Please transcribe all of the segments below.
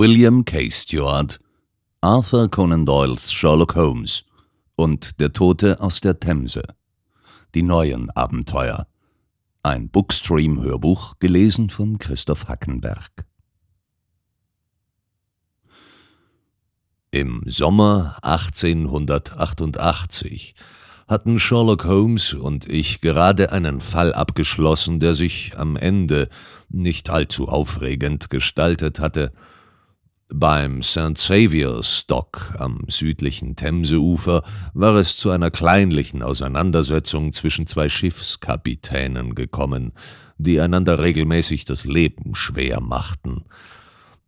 William K. Stewart, Arthur Conan Doyles Sherlock Holmes und Der Tote aus der Themse. Die neuen Abenteuer. Ein Bookstream-Hörbuch gelesen von Christoph Hackenberg. Im Sommer 1888 hatten Sherlock Holmes und ich gerade einen Fall abgeschlossen, der sich am Ende nicht allzu aufregend gestaltet hatte, beim St. Saviour's Dock am südlichen Themseufer war es zu einer kleinlichen Auseinandersetzung zwischen zwei Schiffskapitänen gekommen, die einander regelmäßig das Leben schwer machten.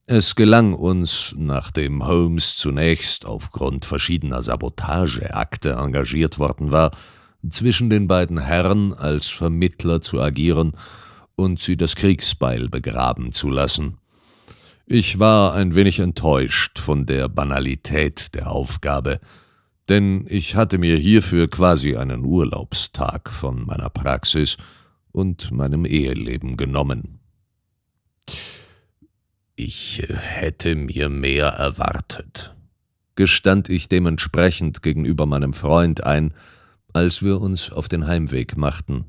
Es gelang uns, nachdem Holmes zunächst aufgrund verschiedener Sabotageakte engagiert worden war, zwischen den beiden Herren als Vermittler zu agieren und sie das Kriegsbeil begraben zu lassen. Ich war ein wenig enttäuscht von der Banalität der Aufgabe, denn ich hatte mir hierfür quasi einen Urlaubstag von meiner Praxis und meinem Eheleben genommen. Ich hätte mir mehr erwartet, gestand ich dementsprechend gegenüber meinem Freund ein, als wir uns auf den Heimweg machten.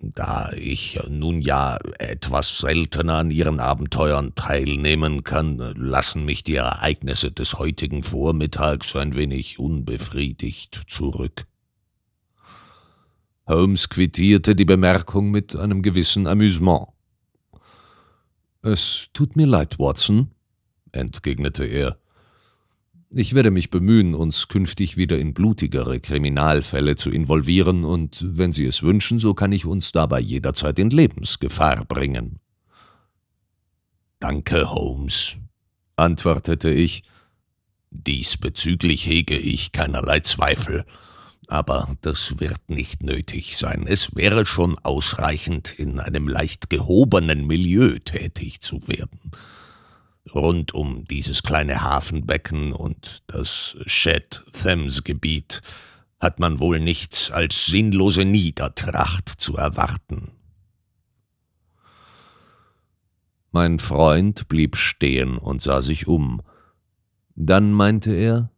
Da ich nun ja etwas seltener an Ihren Abenteuern teilnehmen kann, lassen mich die Ereignisse des heutigen Vormittags ein wenig unbefriedigt zurück. Holmes quittierte die Bemerkung mit einem gewissen Amüsement. Es tut mir leid, Watson, entgegnete er. Ich werde mich bemühen, uns künftig wieder in blutigere Kriminalfälle zu involvieren, und wenn Sie es wünschen, so kann ich uns dabei jederzeit in Lebensgefahr bringen. Danke, Holmes, antwortete ich. Diesbezüglich hege ich keinerlei Zweifel, aber das wird nicht nötig sein. Es wäre schon ausreichend, in einem leicht gehobenen Milieu tätig zu werden rund um dieses kleine Hafenbecken und das Shed-Thames-Gebiet hat man wohl nichts als sinnlose Niedertracht zu erwarten. Mein Freund blieb stehen und sah sich um. Dann meinte er,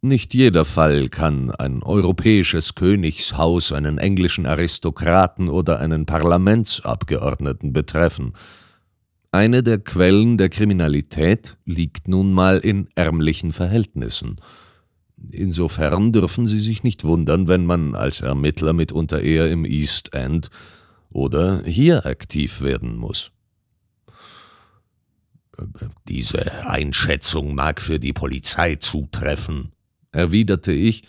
nicht jeder Fall kann ein europäisches Königshaus, einen englischen Aristokraten oder einen Parlamentsabgeordneten betreffen. Eine der Quellen der Kriminalität liegt nun mal in ärmlichen Verhältnissen. Insofern dürfen Sie sich nicht wundern, wenn man als Ermittler mitunter eher im East End oder hier aktiv werden muss. Diese Einschätzung mag für die Polizei zutreffen, erwiderte ich,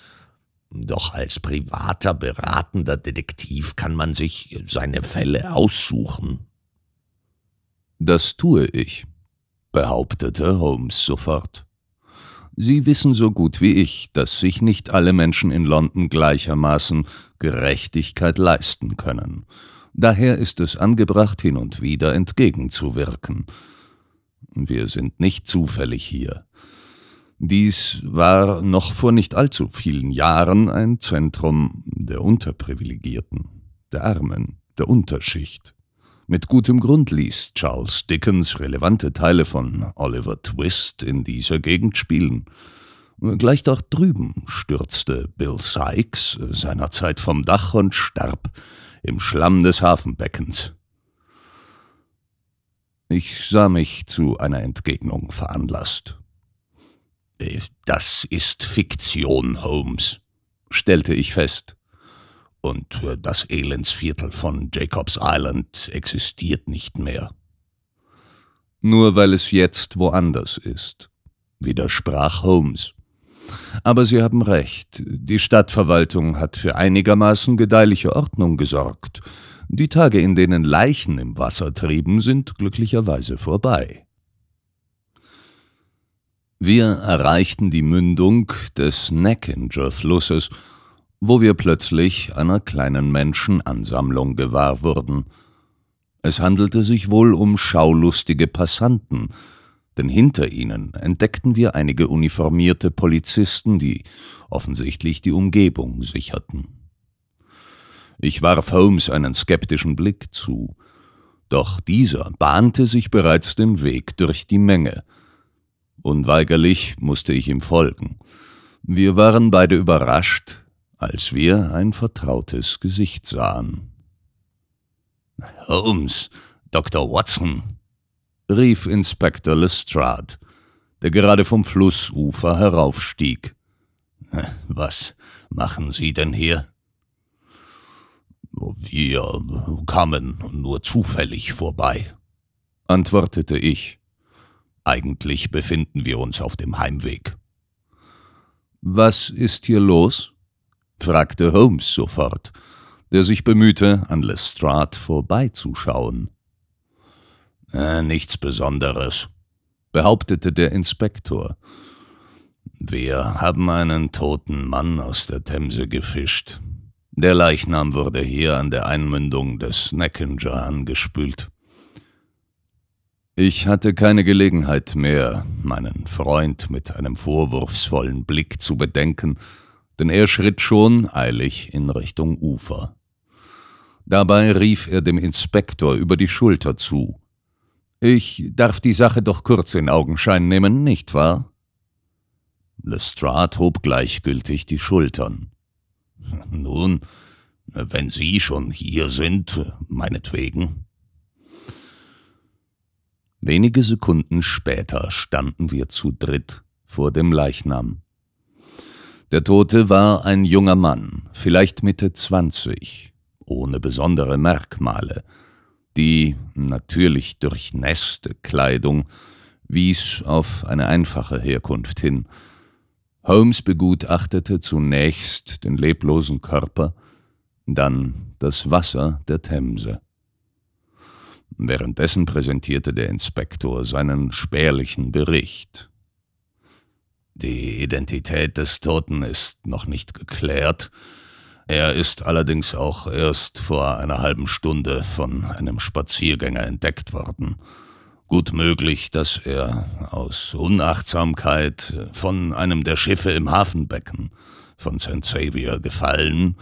doch als privater beratender Detektiv kann man sich seine Fälle aussuchen. Das tue ich, behauptete Holmes sofort. Sie wissen so gut wie ich, dass sich nicht alle Menschen in London gleichermaßen Gerechtigkeit leisten können. Daher ist es angebracht, hin und wieder entgegenzuwirken. Wir sind nicht zufällig hier. Dies war noch vor nicht allzu vielen Jahren ein Zentrum der Unterprivilegierten, der Armen, der Unterschicht. Mit gutem Grund ließ Charles Dickens relevante Teile von Oliver Twist in dieser Gegend spielen. Gleich dort drüben stürzte Bill Sykes seinerzeit vom Dach und starb im Schlamm des Hafenbeckens. Ich sah mich zu einer Entgegnung veranlasst. Äh, das ist Fiktion, Holmes, stellte ich fest und das Elendsviertel von Jacobs Island existiert nicht mehr. Nur weil es jetzt woanders ist, widersprach Holmes. Aber Sie haben recht, die Stadtverwaltung hat für einigermaßen gedeihliche Ordnung gesorgt. Die Tage, in denen Leichen im Wasser trieben, sind glücklicherweise vorbei. Wir erreichten die Mündung des Neckinger Flusses wo wir plötzlich einer kleinen Menschenansammlung gewahr wurden. Es handelte sich wohl um schaulustige Passanten, denn hinter ihnen entdeckten wir einige uniformierte Polizisten, die offensichtlich die Umgebung sicherten. Ich warf Holmes einen skeptischen Blick zu, doch dieser bahnte sich bereits den Weg durch die Menge. Unweigerlich musste ich ihm folgen. Wir waren beide überrascht, als wir ein vertrautes Gesicht sahen. Holmes, Dr. Watson, rief Inspektor Lestrade, der gerade vom Flussufer heraufstieg. Äh, was machen Sie denn hier? Wir kamen nur zufällig vorbei, antwortete ich. Eigentlich befinden wir uns auf dem Heimweg. Was ist hier los? fragte Holmes sofort, der sich bemühte, an Lestrade vorbeizuschauen. Äh, nichts Besonderes, behauptete der Inspektor. Wir haben einen toten Mann aus der Themse gefischt. Der Leichnam wurde hier an der Einmündung des Neckinger angespült. Ich hatte keine Gelegenheit mehr, meinen Freund mit einem vorwurfsvollen Blick zu bedenken, denn er schritt schon eilig in Richtung Ufer. Dabei rief er dem Inspektor über die Schulter zu. Ich darf die Sache doch kurz in Augenschein nehmen, nicht wahr? Lestrade hob gleichgültig die Schultern. Nun, wenn Sie schon hier sind, meinetwegen. Wenige Sekunden später standen wir zu dritt vor dem Leichnam. Der Tote war ein junger Mann, vielleicht Mitte 20, ohne besondere Merkmale. Die natürlich durchnässte Kleidung wies auf eine einfache Herkunft hin. Holmes begutachtete zunächst den leblosen Körper, dann das Wasser der Themse. Währenddessen präsentierte der Inspektor seinen spärlichen Bericht. Die Identität des Toten ist noch nicht geklärt. Er ist allerdings auch erst vor einer halben Stunde von einem Spaziergänger entdeckt worden. Gut möglich, dass er aus Unachtsamkeit von einem der Schiffe im Hafenbecken von St. Xavier gefallen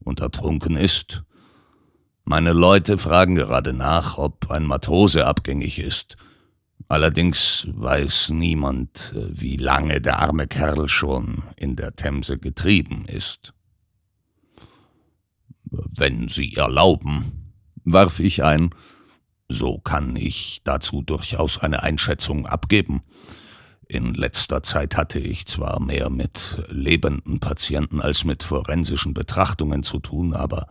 und ertrunken ist. Meine Leute fragen gerade nach, ob ein Matrose abgängig ist – Allerdings weiß niemand, äh, wie lange der arme Kerl schon in der Themse getrieben ist. Wenn Sie erlauben, warf ich ein, so kann ich dazu durchaus eine Einschätzung abgeben. In letzter Zeit hatte ich zwar mehr mit lebenden Patienten als mit forensischen Betrachtungen zu tun, aber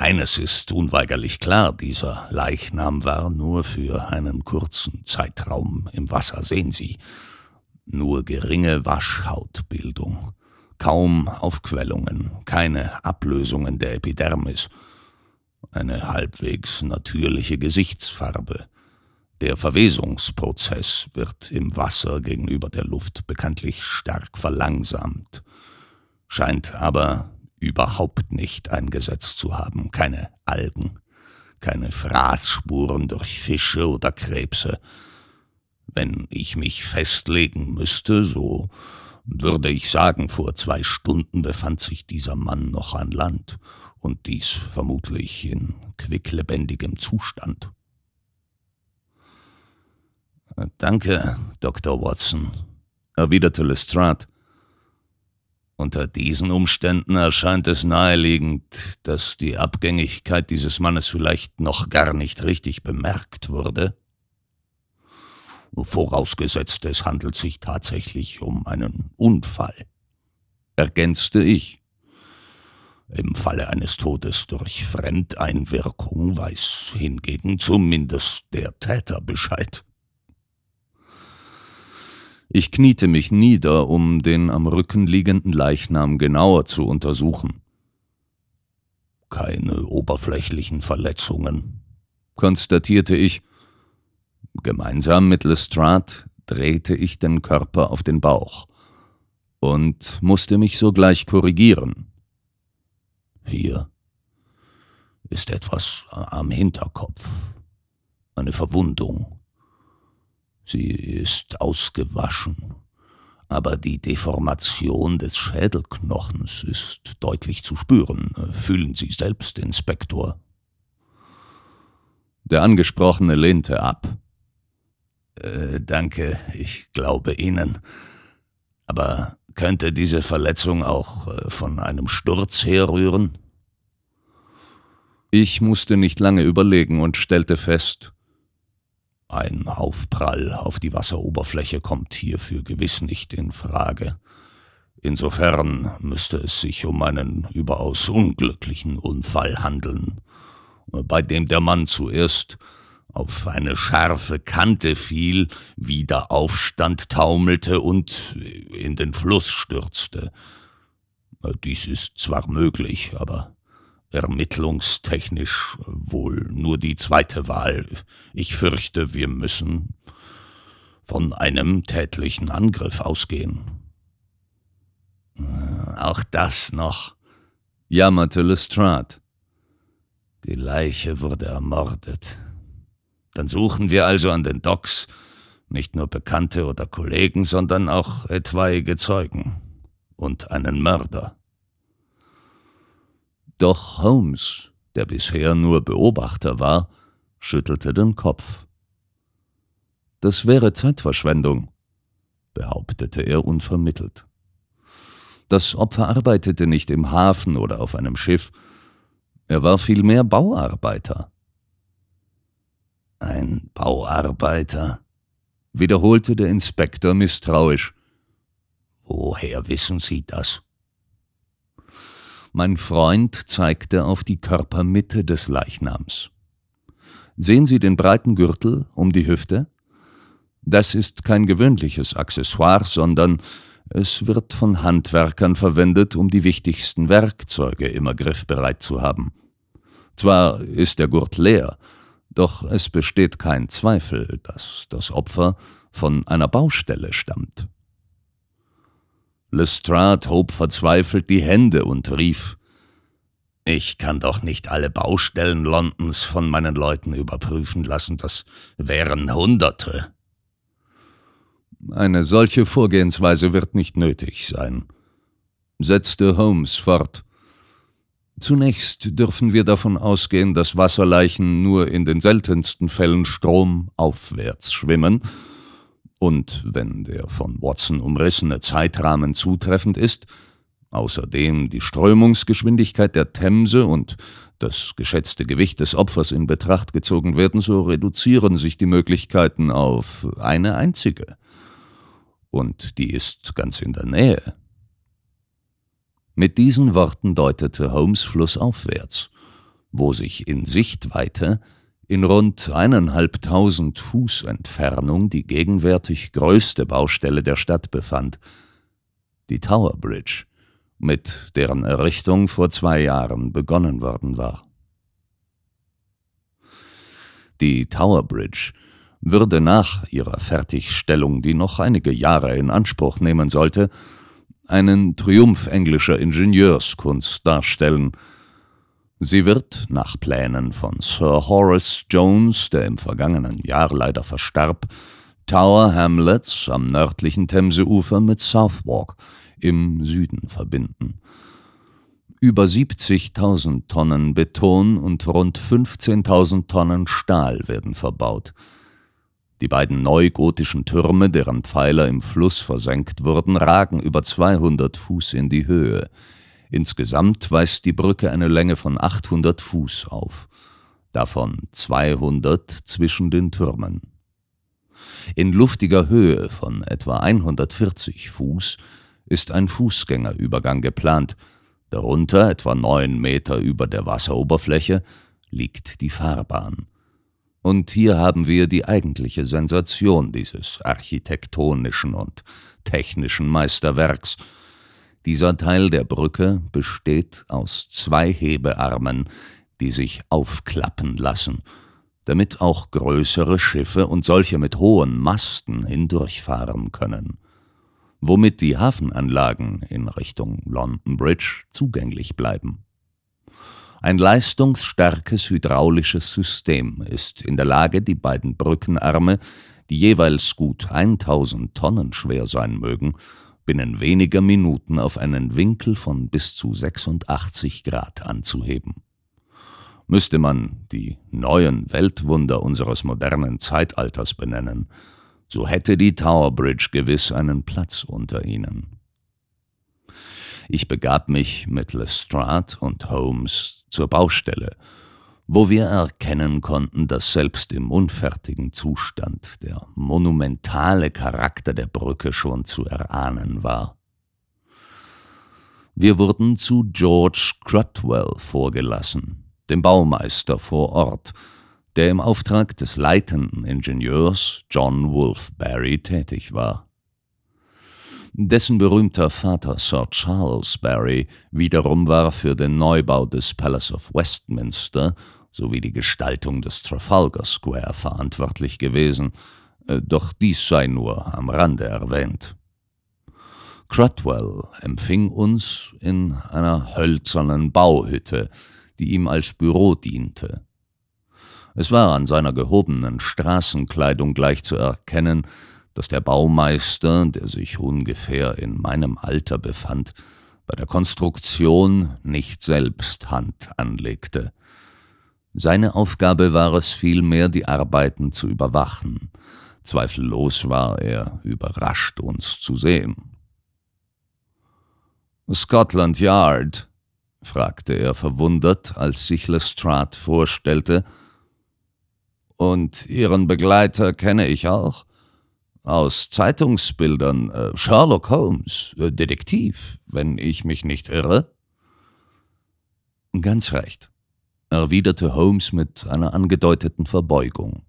eines ist unweigerlich klar, dieser Leichnam war nur für einen kurzen Zeitraum im Wasser, sehen Sie. Nur geringe Waschhautbildung, kaum Aufquellungen, keine Ablösungen der Epidermis, eine halbwegs natürliche Gesichtsfarbe. Der Verwesungsprozess wird im Wasser gegenüber der Luft bekanntlich stark verlangsamt, scheint aber überhaupt nicht eingesetzt zu haben. Keine Algen, keine Fraßspuren durch Fische oder Krebse. Wenn ich mich festlegen müsste, so würde ich sagen, vor zwei Stunden befand sich dieser Mann noch an Land, und dies vermutlich in quicklebendigem Zustand. Danke, Dr. Watson, erwiderte Lestrade unter diesen Umständen erscheint es naheliegend, dass die Abgängigkeit dieses Mannes vielleicht noch gar nicht richtig bemerkt wurde. Vorausgesetzt, es handelt sich tatsächlich um einen Unfall, ergänzte ich. Im Falle eines Todes durch Fremdeinwirkung weiß hingegen zumindest der Täter Bescheid. Ich kniete mich nieder, um den am Rücken liegenden Leichnam genauer zu untersuchen. Keine oberflächlichen Verletzungen, konstatierte ich. Gemeinsam mit Lestrade drehte ich den Körper auf den Bauch und musste mich sogleich korrigieren. Hier ist etwas am Hinterkopf, eine Verwundung. Sie ist ausgewaschen, aber die Deformation des Schädelknochens ist deutlich zu spüren. Fühlen Sie selbst, Inspektor. Der Angesprochene lehnte ab. Äh, danke, ich glaube Ihnen. Aber könnte diese Verletzung auch äh, von einem Sturz herrühren? Ich musste nicht lange überlegen und stellte fest, ein Aufprall auf die Wasseroberfläche kommt hierfür gewiss nicht in Frage. Insofern müsste es sich um einen überaus unglücklichen Unfall handeln, bei dem der Mann zuerst auf eine scharfe Kante fiel, wieder aufstand, taumelte und in den Fluss stürzte. Dies ist zwar möglich, aber ermittlungstechnisch wohl nur die zweite Wahl. Ich fürchte, wir müssen von einem tätlichen Angriff ausgehen. Äh, auch das noch, jammerte Lestrade. Die Leiche wurde ermordet. Dann suchen wir also an den Docks nicht nur Bekannte oder Kollegen, sondern auch etwaige Zeugen und einen Mörder. Doch Holmes, der bisher nur Beobachter war, schüttelte den Kopf. Das wäre Zeitverschwendung, behauptete er unvermittelt. Das Opfer arbeitete nicht im Hafen oder auf einem Schiff, er war vielmehr Bauarbeiter. Ein Bauarbeiter? wiederholte der Inspektor misstrauisch. Woher wissen Sie das? Mein Freund zeigte auf die Körpermitte des Leichnams. Sehen Sie den breiten Gürtel um die Hüfte? Das ist kein gewöhnliches Accessoire, sondern es wird von Handwerkern verwendet, um die wichtigsten Werkzeuge immer griffbereit zu haben. Zwar ist der Gurt leer, doch es besteht kein Zweifel, dass das Opfer von einer Baustelle stammt. Lestrade hob verzweifelt die Hände und rief, ich kann doch nicht alle Baustellen Londons von meinen Leuten überprüfen lassen, das wären Hunderte. Eine solche Vorgehensweise wird nicht nötig sein, setzte Holmes fort. Zunächst dürfen wir davon ausgehen, dass Wasserleichen nur in den seltensten Fällen stromaufwärts schwimmen und, wenn der von Watson umrissene Zeitrahmen zutreffend ist, außerdem die Strömungsgeschwindigkeit der Themse und das geschätzte Gewicht des Opfers in Betracht gezogen werden, so reduzieren sich die Möglichkeiten auf eine einzige. Und die ist ganz in der Nähe. Mit diesen Worten deutete Holmes flussaufwärts, wo sich in Sichtweite in rund eineinhalbtausend Fuß Entfernung die gegenwärtig größte Baustelle der Stadt befand, die Tower Bridge, mit deren Errichtung vor zwei Jahren begonnen worden war. Die Tower Bridge würde nach ihrer Fertigstellung, die noch einige Jahre in Anspruch nehmen sollte, einen Triumph englischer Ingenieurskunst darstellen – Sie wird, nach Plänen von Sir Horace Jones, der im vergangenen Jahr leider verstarb, Tower Hamlets am nördlichen Themseufer mit Southwark im Süden verbinden. Über 70.000 Tonnen Beton und rund 15.000 Tonnen Stahl werden verbaut. Die beiden neugotischen Türme, deren Pfeiler im Fluss versenkt wurden, ragen über 200 Fuß in die Höhe. Insgesamt weist die Brücke eine Länge von 800 Fuß auf, davon 200 zwischen den Türmen. In luftiger Höhe von etwa 140 Fuß ist ein Fußgängerübergang geplant, darunter etwa 9 Meter über der Wasseroberfläche liegt die Fahrbahn. Und hier haben wir die eigentliche Sensation dieses architektonischen und technischen Meisterwerks – dieser Teil der Brücke besteht aus zwei Hebearmen, die sich aufklappen lassen, damit auch größere Schiffe und solche mit hohen Masten hindurchfahren können, womit die Hafenanlagen in Richtung London Bridge zugänglich bleiben. Ein leistungsstarkes hydraulisches System ist in der Lage, die beiden Brückenarme, die jeweils gut 1000 Tonnen schwer sein mögen, binnen weniger Minuten auf einen Winkel von bis zu 86 Grad anzuheben. Müsste man die neuen Weltwunder unseres modernen Zeitalters benennen, so hätte die Tower Bridge gewiss einen Platz unter ihnen. Ich begab mich mit Lestrade und Holmes zur Baustelle, wo wir erkennen konnten, dass selbst im unfertigen Zustand der monumentale Charakter der Brücke schon zu erahnen war. Wir wurden zu George Crutwell vorgelassen, dem Baumeister vor Ort, der im Auftrag des leitenden Ingenieurs John Wolfberry tätig war. Dessen berühmter Vater Sir Charles Barry wiederum war für den Neubau des Palace of Westminster sowie die Gestaltung des Trafalgar Square verantwortlich gewesen, äh, doch dies sei nur am Rande erwähnt. Crutwell empfing uns in einer hölzernen Bauhütte, die ihm als Büro diente. Es war an seiner gehobenen Straßenkleidung gleich zu erkennen, dass der Baumeister, der sich ungefähr in meinem Alter befand, bei der Konstruktion nicht selbst Hand anlegte. Seine Aufgabe war es vielmehr, die Arbeiten zu überwachen. Zweifellos war er überrascht, uns zu sehen. Scotland Yard, fragte er verwundert, als sich Lestrade vorstellte. Und Ihren Begleiter kenne ich auch? Aus Zeitungsbildern äh, Sherlock Holmes, äh, Detektiv, wenn ich mich nicht irre. Ganz recht erwiderte Holmes mit einer angedeuteten Verbeugung.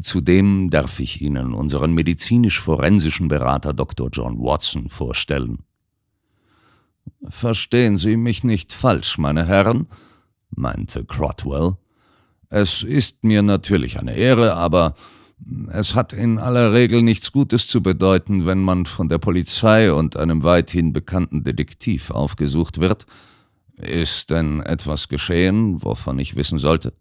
Zudem darf ich Ihnen unseren medizinisch-forensischen Berater Dr. John Watson vorstellen. Verstehen Sie mich nicht falsch, meine Herren, meinte Crotwell. Es ist mir natürlich eine Ehre, aber es hat in aller Regel nichts Gutes zu bedeuten, wenn man von der Polizei und einem weithin bekannten Detektiv aufgesucht wird, ist denn etwas geschehen, wovon ich wissen sollte?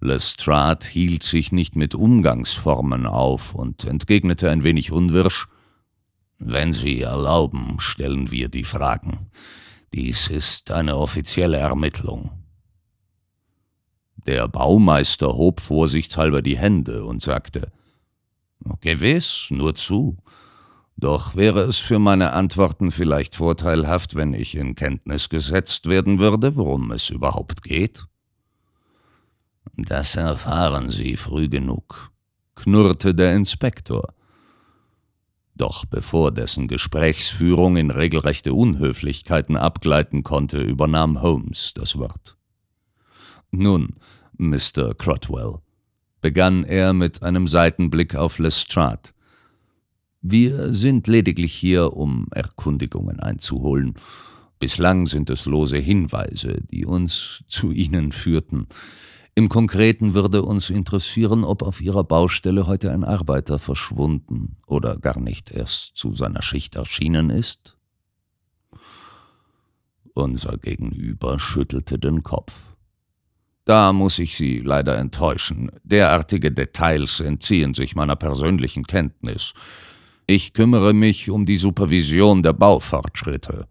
Lestrade hielt sich nicht mit Umgangsformen auf und entgegnete ein wenig unwirsch Wenn Sie erlauben, stellen wir die Fragen. Dies ist eine offizielle Ermittlung. Der Baumeister hob vorsichtshalber die Hände und sagte Gewiss, nur zu. Doch wäre es für meine Antworten vielleicht vorteilhaft, wenn ich in Kenntnis gesetzt werden würde, worum es überhaupt geht? Das erfahren Sie früh genug, knurrte der Inspektor. Doch bevor dessen Gesprächsführung in regelrechte Unhöflichkeiten abgleiten konnte, übernahm Holmes das Wort. Nun, Mr. Crotwell, begann er mit einem Seitenblick auf Lestrade, wir sind lediglich hier, um Erkundigungen einzuholen. Bislang sind es lose Hinweise, die uns zu Ihnen führten. Im Konkreten würde uns interessieren, ob auf Ihrer Baustelle heute ein Arbeiter verschwunden oder gar nicht erst zu seiner Schicht erschienen ist. Unser Gegenüber schüttelte den Kopf. Da muss ich Sie leider enttäuschen. Derartige Details entziehen sich meiner persönlichen Kenntnis. Ich kümmere mich um die Supervision der Baufortschritte,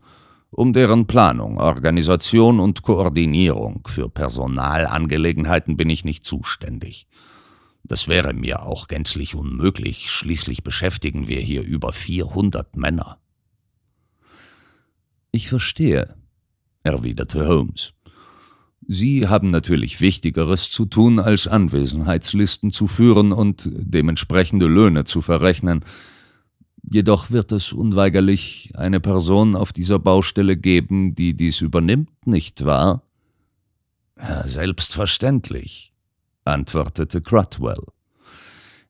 um deren Planung, Organisation und Koordinierung. Für Personalangelegenheiten bin ich nicht zuständig. Das wäre mir auch gänzlich unmöglich, schließlich beschäftigen wir hier über 400 Männer. Ich verstehe, erwiderte Holmes. Sie haben natürlich Wichtigeres zu tun, als Anwesenheitslisten zu führen und dementsprechende Löhne zu verrechnen. Jedoch wird es unweigerlich eine Person auf dieser Baustelle geben, die dies übernimmt, nicht wahr? selbstverständlich, antwortete Crutwell.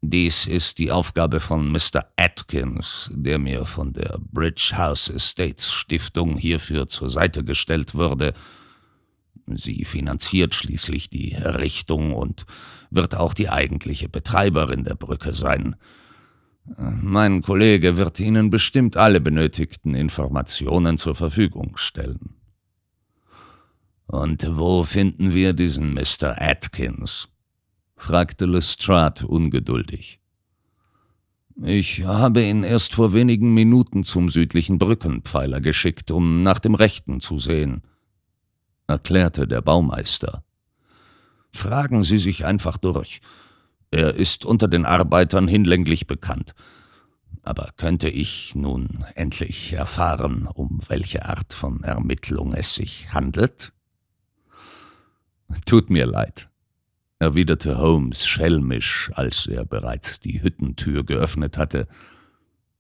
Dies ist die Aufgabe von Mr. Atkins, der mir von der Bridge House Estates Stiftung hierfür zur Seite gestellt wurde. Sie finanziert schließlich die Errichtung und wird auch die eigentliche Betreiberin der Brücke sein. Mein Kollege wird Ihnen bestimmt alle benötigten Informationen zur Verfügung stellen. Und wo finden wir diesen Mr. Atkins? fragte Lestrade ungeduldig. Ich habe ihn erst vor wenigen Minuten zum südlichen Brückenpfeiler geschickt, um nach dem Rechten zu sehen, erklärte der Baumeister. Fragen Sie sich einfach durch. Er ist unter den Arbeitern hinlänglich bekannt. Aber könnte ich nun endlich erfahren, um welche Art von Ermittlung es sich handelt? Tut mir leid, erwiderte Holmes schelmisch, als er bereits die Hüttentür geöffnet hatte.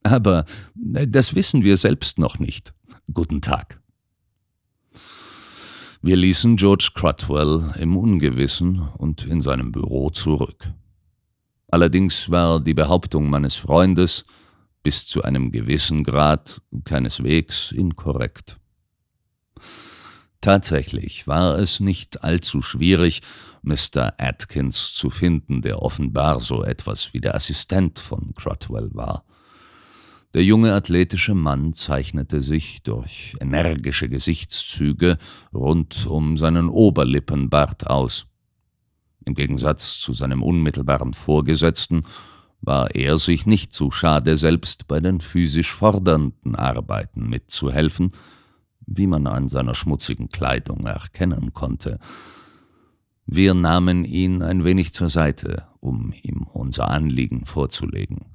Aber das wissen wir selbst noch nicht. Guten Tag. Wir ließen George Crutwell im Ungewissen und in seinem Büro zurück. Allerdings war die Behauptung meines Freundes bis zu einem gewissen Grad keineswegs inkorrekt. Tatsächlich war es nicht allzu schwierig, Mr. Atkins zu finden, der offenbar so etwas wie der Assistent von Crotwell war. Der junge athletische Mann zeichnete sich durch energische Gesichtszüge rund um seinen Oberlippenbart aus. Im Gegensatz zu seinem unmittelbaren Vorgesetzten war er sich nicht zu schade, selbst bei den physisch fordernden Arbeiten mitzuhelfen, wie man an seiner schmutzigen Kleidung erkennen konnte. Wir nahmen ihn ein wenig zur Seite, um ihm unser Anliegen vorzulegen.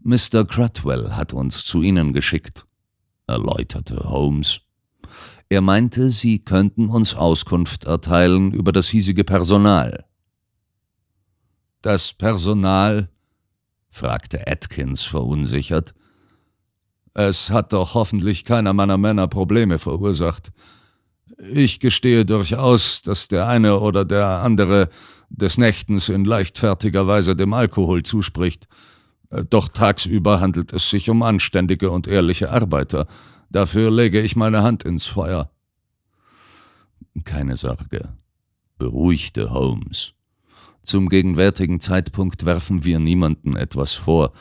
Mr. Crutwell hat uns zu Ihnen geschickt, erläuterte Holmes er meinte, Sie könnten uns Auskunft erteilen über das hiesige Personal. Das Personal? fragte Atkins verunsichert. Es hat doch hoffentlich keiner meiner Männer Probleme verursacht. Ich gestehe durchaus, dass der eine oder der andere des Nächtens in leichtfertiger Weise dem Alkohol zuspricht. Doch tagsüber handelt es sich um anständige und ehrliche Arbeiter. Dafür lege ich meine Hand ins Feuer. Keine Sorge, beruhigte Holmes. Zum gegenwärtigen Zeitpunkt werfen wir niemanden etwas vor.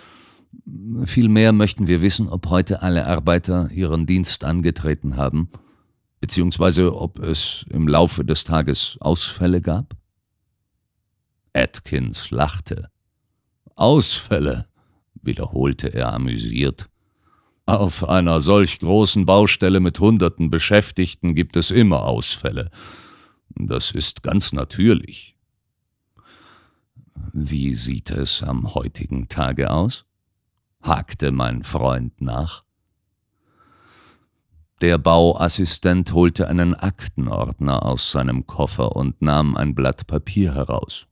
Vielmehr möchten wir wissen, ob heute alle Arbeiter ihren Dienst angetreten haben, beziehungsweise ob es im Laufe des Tages Ausfälle gab. Atkins lachte. Ausfälle, wiederholte er amüsiert. Auf einer solch großen Baustelle mit hunderten Beschäftigten gibt es immer Ausfälle. Das ist ganz natürlich. Wie sieht es am heutigen Tage aus? hakte mein Freund nach. Der Bauassistent holte einen Aktenordner aus seinem Koffer und nahm ein Blatt Papier heraus.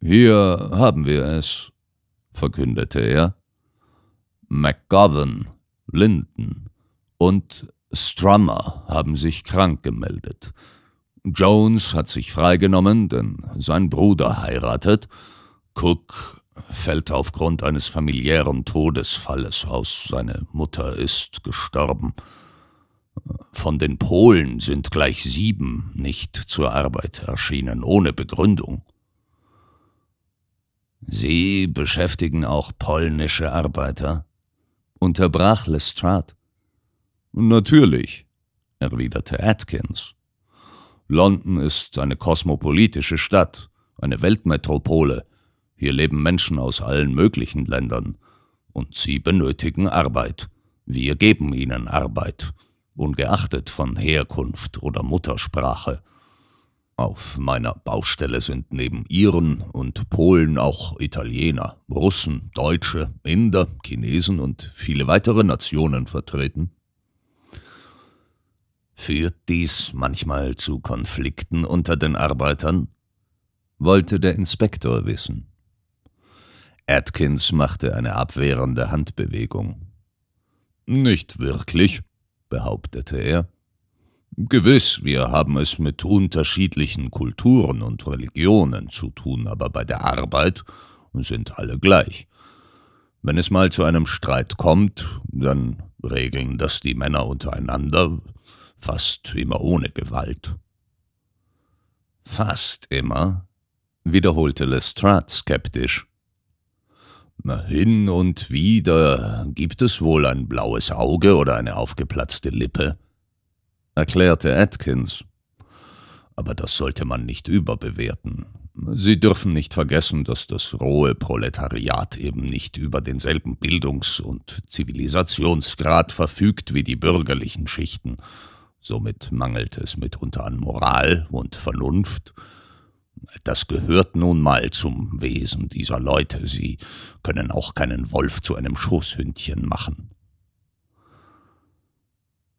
Hier haben wir es, verkündete er McGovern, Linden und Strummer haben sich krank gemeldet. Jones hat sich freigenommen, denn sein Bruder heiratet. Cook fällt aufgrund eines familiären Todesfalles aus. Seine Mutter ist gestorben. Von den Polen sind gleich sieben nicht zur Arbeit erschienen, ohne Begründung. Sie beschäftigen auch polnische Arbeiter? unterbrach Lestrade. Natürlich, erwiderte Atkins. London ist eine kosmopolitische Stadt, eine Weltmetropole. Hier leben Menschen aus allen möglichen Ländern. Und sie benötigen Arbeit. Wir geben ihnen Arbeit, ungeachtet von Herkunft oder Muttersprache. Auf meiner Baustelle sind neben Iren und Polen auch Italiener, Russen, Deutsche, Inder, Chinesen und viele weitere Nationen vertreten. Führt dies manchmal zu Konflikten unter den Arbeitern? wollte der Inspektor wissen. Atkins machte eine abwehrende Handbewegung. Nicht wirklich, behauptete er. Gewiss, wir haben es mit unterschiedlichen Kulturen und Religionen zu tun, aber bei der Arbeit sind alle gleich. Wenn es mal zu einem Streit kommt, dann regeln das die Männer untereinander fast immer ohne Gewalt. Fast immer? wiederholte Lestrade skeptisch. Hin und wieder gibt es wohl ein blaues Auge oder eine aufgeplatzte Lippe, erklärte Atkins. Aber das sollte man nicht überbewerten. Sie dürfen nicht vergessen, dass das rohe Proletariat eben nicht über denselben Bildungs- und Zivilisationsgrad verfügt wie die bürgerlichen Schichten. Somit mangelt es mitunter an Moral und Vernunft. Das gehört nun mal zum Wesen dieser Leute. Sie können auch keinen Wolf zu einem Schoßhündchen machen.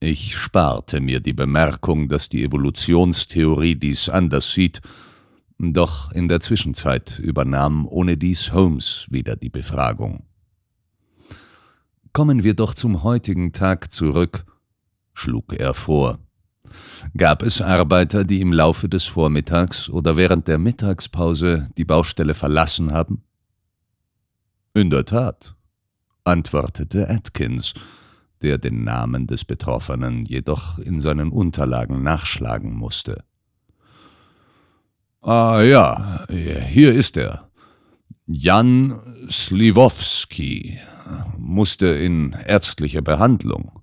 Ich sparte mir die Bemerkung, dass die Evolutionstheorie dies anders sieht, doch in der Zwischenzeit übernahm ohne dies Holmes wieder die Befragung. Kommen wir doch zum heutigen Tag zurück, schlug er vor. Gab es Arbeiter, die im Laufe des Vormittags oder während der Mittagspause die Baustelle verlassen haben? In der Tat, antwortete Atkins, der den Namen des Betroffenen jedoch in seinen Unterlagen nachschlagen musste. Ah ja, hier ist er. Jan Sliwowski musste in ärztliche Behandlung.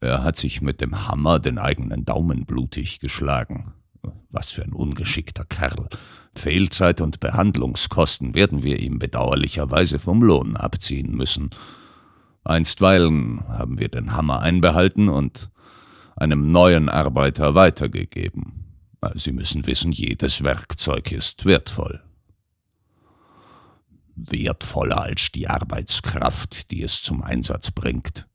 Er hat sich mit dem Hammer den eigenen Daumen blutig geschlagen. Was für ein ungeschickter Kerl. Fehlzeit und Behandlungskosten werden wir ihm bedauerlicherweise vom Lohn abziehen müssen. Einstweilen haben wir den Hammer einbehalten und einem neuen Arbeiter weitergegeben. Sie müssen wissen, jedes Werkzeug ist wertvoll. Wertvoller als die Arbeitskraft, die es zum Einsatz bringt,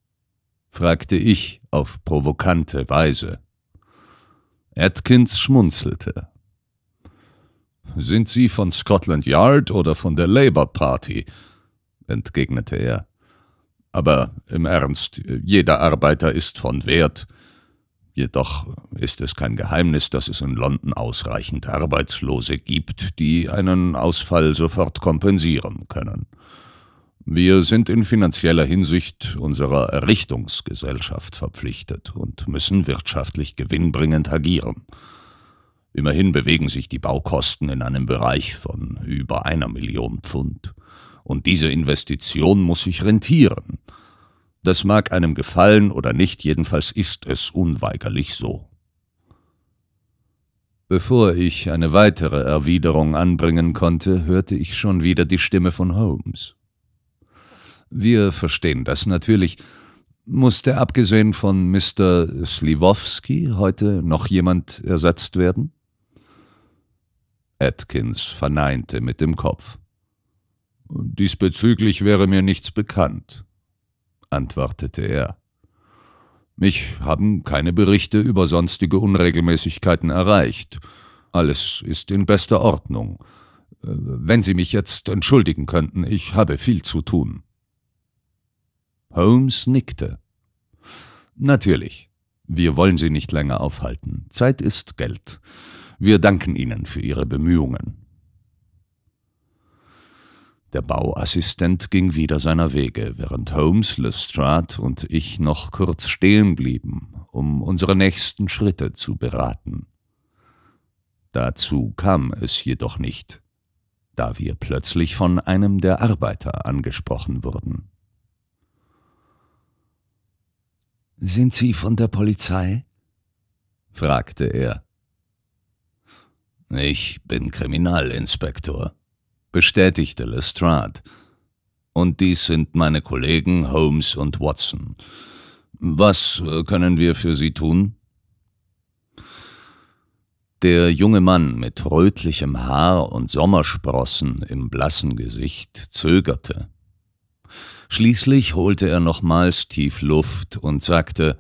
fragte ich auf provokante Weise. Atkins schmunzelte. Sind Sie von Scotland Yard oder von der Labour Party? entgegnete er. Aber im Ernst, jeder Arbeiter ist von Wert. Jedoch ist es kein Geheimnis, dass es in London ausreichend Arbeitslose gibt, die einen Ausfall sofort kompensieren können. Wir sind in finanzieller Hinsicht unserer Errichtungsgesellschaft verpflichtet und müssen wirtschaftlich gewinnbringend agieren. Immerhin bewegen sich die Baukosten in einem Bereich von über einer Million Pfund und diese Investition muss sich rentieren. Das mag einem gefallen oder nicht, jedenfalls ist es unweigerlich so. Bevor ich eine weitere Erwiderung anbringen konnte, hörte ich schon wieder die Stimme von Holmes. Wir verstehen das natürlich. Musste abgesehen von Mr. Sliwowski heute noch jemand ersetzt werden? Atkins verneinte mit dem Kopf. Diesbezüglich wäre mir nichts bekannt, antwortete er. Mich haben keine Berichte über sonstige Unregelmäßigkeiten erreicht. Alles ist in bester Ordnung. Äh, wenn Sie mich jetzt entschuldigen könnten, ich habe viel zu tun. Holmes nickte. Natürlich. Wir wollen Sie nicht länger aufhalten. Zeit ist Geld. Wir danken Ihnen für Ihre Bemühungen. Der Bauassistent ging wieder seiner Wege, während Holmes, Lestrade und ich noch kurz stehen blieben, um unsere nächsten Schritte zu beraten. Dazu kam es jedoch nicht, da wir plötzlich von einem der Arbeiter angesprochen wurden. Sind Sie von der Polizei? fragte er. Ich bin Kriminalinspektor, bestätigte Lestrade. Und dies sind meine Kollegen Holmes und Watson. Was äh, können wir für Sie tun? Der junge Mann mit rötlichem Haar und Sommersprossen im blassen Gesicht zögerte. Schließlich holte er nochmals tief Luft und sagte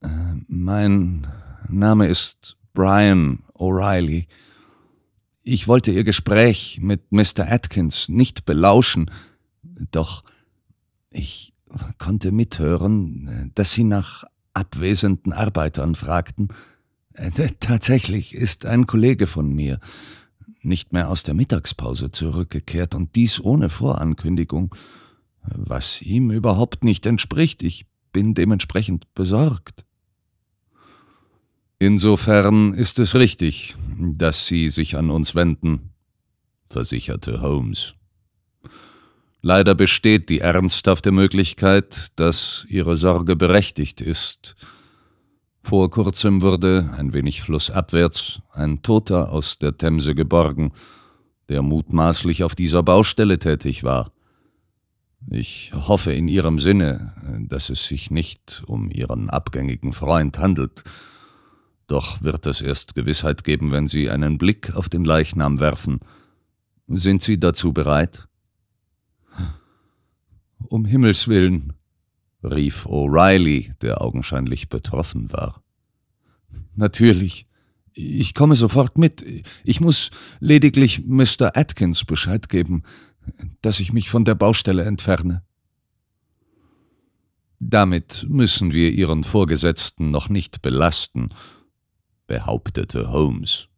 äh, Mein Name ist Brian O'Reilly. Ich wollte ihr Gespräch mit Mr. Atkins nicht belauschen, doch ich konnte mithören, dass sie nach abwesenden Arbeitern fragten. Äh, tatsächlich ist ein Kollege von mir nicht mehr aus der Mittagspause zurückgekehrt und dies ohne Vorankündigung, was ihm überhaupt nicht entspricht. Ich bin dementsprechend besorgt. Insofern ist es richtig, dass Sie sich an uns wenden, versicherte Holmes. Leider besteht die ernsthafte Möglichkeit, dass Ihre Sorge berechtigt ist. Vor kurzem wurde, ein wenig flussabwärts, ein Toter aus der Themse geborgen, der mutmaßlich auf dieser Baustelle tätig war. Ich hoffe in Ihrem Sinne, dass es sich nicht um Ihren abgängigen Freund handelt, doch wird es erst Gewissheit geben, wenn Sie einen Blick auf den Leichnam werfen. Sind Sie dazu bereit? Um Himmels willen, rief O'Reilly, der augenscheinlich betroffen war. Natürlich. Ich komme sofort mit. Ich muss lediglich Mr. Atkins Bescheid geben, dass ich mich von der Baustelle entferne. Damit müssen wir Ihren Vorgesetzten noch nicht belasten, behauptete Holmes.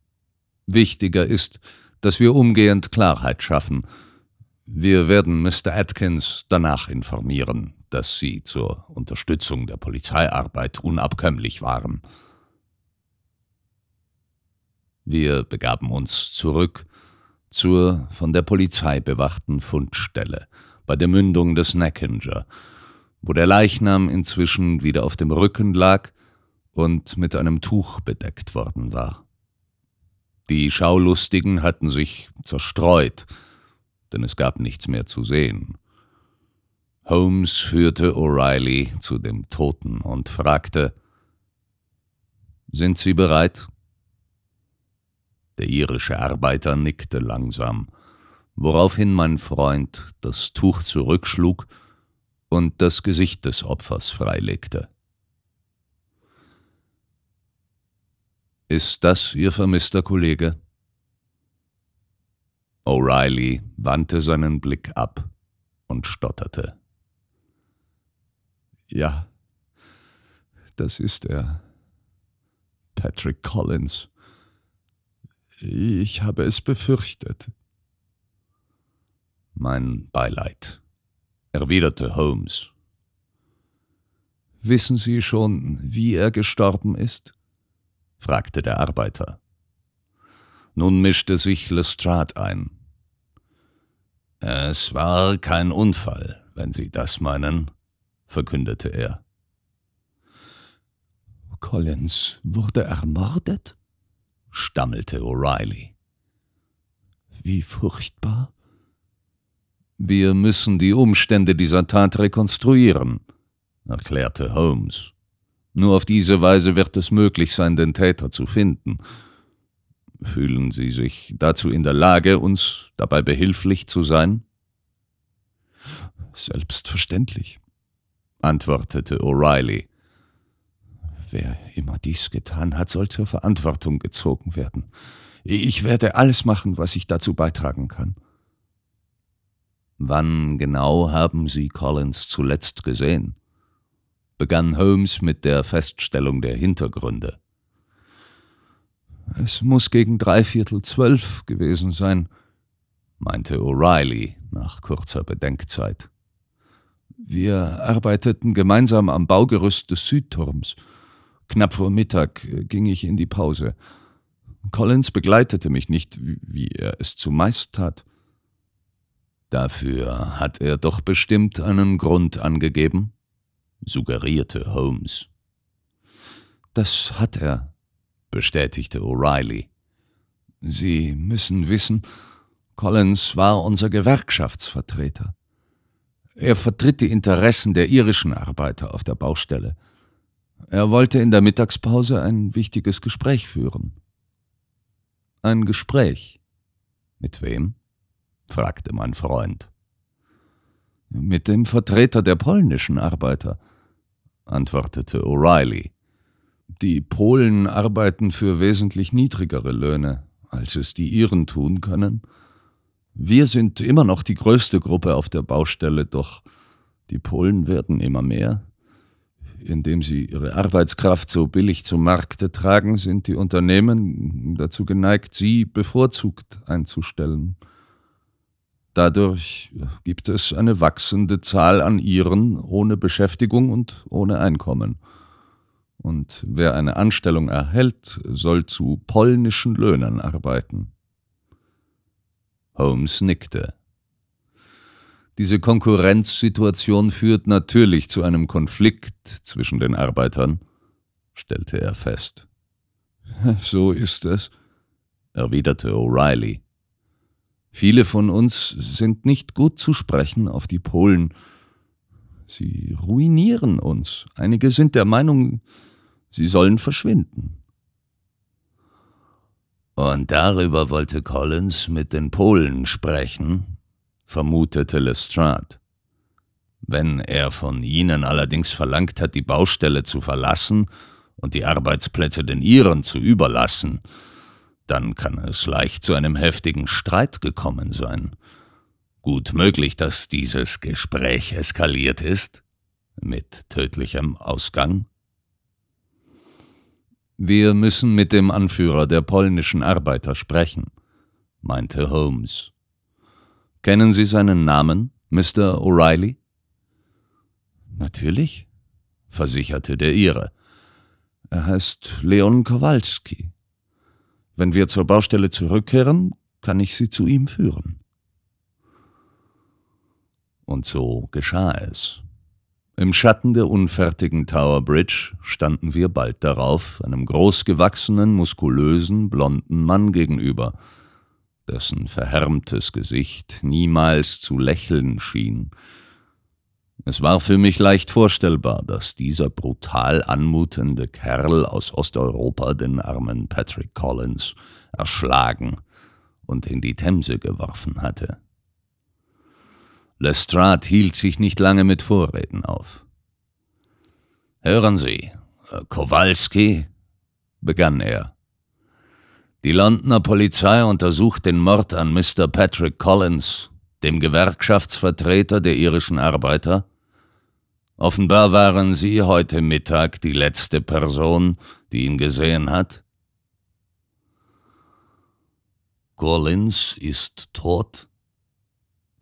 Wichtiger ist, dass wir umgehend Klarheit schaffen. Wir werden Mr. Atkins danach informieren, dass Sie zur Unterstützung der Polizeiarbeit unabkömmlich waren. Wir begaben uns zurück zur von der Polizei bewachten Fundstelle bei der Mündung des Neckinger, wo der Leichnam inzwischen wieder auf dem Rücken lag und mit einem Tuch bedeckt worden war. Die Schaulustigen hatten sich zerstreut, denn es gab nichts mehr zu sehen. Holmes führte O'Reilly zu dem Toten und fragte Sind Sie bereit? Der irische Arbeiter nickte langsam, woraufhin mein Freund das Tuch zurückschlug und das Gesicht des Opfers freilegte. Ist das Ihr vermisster Kollege? O'Reilly wandte seinen Blick ab und stotterte. Ja, das ist er. Patrick Collins. Ich habe es befürchtet. Mein Beileid, erwiderte Holmes. Wissen Sie schon, wie er gestorben ist? fragte der Arbeiter. Nun mischte sich Lestrade ein. Es war kein Unfall, wenn Sie das meinen, verkündete er. Collins wurde ermordet? stammelte O'Reilly. Wie furchtbar. Wir müssen die Umstände dieser Tat rekonstruieren, erklärte Holmes. Nur auf diese Weise wird es möglich sein, den Täter zu finden. Fühlen Sie sich dazu in der Lage, uns dabei behilflich zu sein? Selbstverständlich, antwortete O'Reilly. Wer immer dies getan hat, soll zur Verantwortung gezogen werden. Ich werde alles machen, was ich dazu beitragen kann. Wann genau haben Sie Collins zuletzt gesehen? begann Holmes mit der Feststellung der Hintergründe. Es muss gegen dreiviertel zwölf gewesen sein, meinte O'Reilly nach kurzer Bedenkzeit. Wir arbeiteten gemeinsam am Baugerüst des Südturms. Knapp vor Mittag ging ich in die Pause. Collins begleitete mich nicht, wie er es zumeist tat. Dafür hat er doch bestimmt einen Grund angegeben, suggerierte Holmes. Das hat er, bestätigte O'Reilly. Sie müssen wissen, Collins war unser Gewerkschaftsvertreter. Er vertritt die Interessen der irischen Arbeiter auf der Baustelle. Er wollte in der Mittagspause ein wichtiges Gespräch führen. Ein Gespräch? Mit wem? fragte mein Freund. Mit dem Vertreter der polnischen Arbeiter – antwortete O'Reilly. Die Polen arbeiten für wesentlich niedrigere Löhne, als es die Iren tun können. Wir sind immer noch die größte Gruppe auf der Baustelle, doch die Polen werden immer mehr. Indem sie ihre Arbeitskraft so billig zum Markte tragen, sind die Unternehmen dazu geneigt, sie bevorzugt einzustellen. Dadurch gibt es eine wachsende Zahl an Iren ohne Beschäftigung und ohne Einkommen. Und wer eine Anstellung erhält, soll zu polnischen Löhnen arbeiten. Holmes nickte. Diese Konkurrenzsituation führt natürlich zu einem Konflikt zwischen den Arbeitern, stellte er fest. So ist es, erwiderte O'Reilly. Viele von uns sind nicht gut zu sprechen auf die Polen. Sie ruinieren uns. Einige sind der Meinung, sie sollen verschwinden. Und darüber wollte Collins mit den Polen sprechen, vermutete Lestrade. Wenn er von ihnen allerdings verlangt hat, die Baustelle zu verlassen und die Arbeitsplätze den ihren zu überlassen, dann kann es leicht zu einem heftigen Streit gekommen sein. Gut möglich, dass dieses Gespräch eskaliert ist, mit tödlichem Ausgang. Wir müssen mit dem Anführer der polnischen Arbeiter sprechen, meinte Holmes. Kennen Sie seinen Namen, Mr. O'Reilly? Natürlich, versicherte der Ire. Er heißt Leon Kowalski. Wenn wir zur Baustelle zurückkehren, kann ich sie zu ihm führen. Und so geschah es. Im Schatten der unfertigen Tower Bridge standen wir bald darauf einem großgewachsenen, muskulösen, blonden Mann gegenüber, dessen verhärmtes Gesicht niemals zu lächeln schien, es war für mich leicht vorstellbar, dass dieser brutal anmutende Kerl aus Osteuropa den armen Patrick Collins erschlagen und in die Themse geworfen hatte. Lestrade hielt sich nicht lange mit Vorreden auf. Hören Sie, Kowalski, begann er. Die Londoner Polizei untersucht den Mord an Mr. Patrick Collins, dem Gewerkschaftsvertreter der irischen Arbeiter, Offenbar waren Sie heute Mittag die letzte Person, die ihn gesehen hat? Collins ist tot?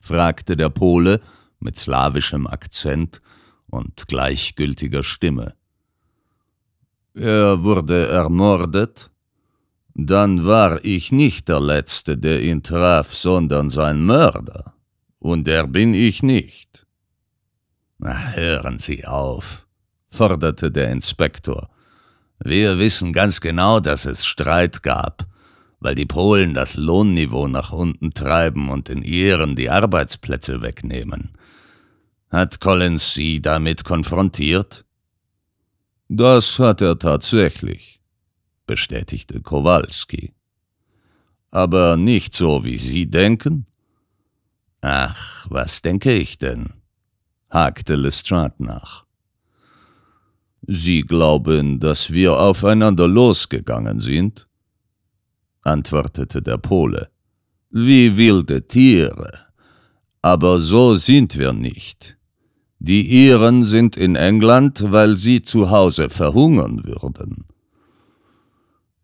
fragte der Pole mit slawischem Akzent und gleichgültiger Stimme. Er wurde ermordet? Dann war ich nicht der Letzte, der ihn traf, sondern sein Mörder. Und er bin ich nicht. Na, hören Sie auf, forderte der Inspektor. Wir wissen ganz genau, dass es Streit gab, weil die Polen das Lohnniveau nach unten treiben und den ihren die Arbeitsplätze wegnehmen. Hat Collins Sie damit konfrontiert? Das hat er tatsächlich, bestätigte Kowalski. Aber nicht so, wie Sie denken? Ach, was denke ich denn? hakte Lestrade nach. Sie glauben, dass wir aufeinander losgegangen sind? antwortete der Pole. Wie wilde Tiere. Aber so sind wir nicht. Die Iren sind in England, weil sie zu Hause verhungern würden.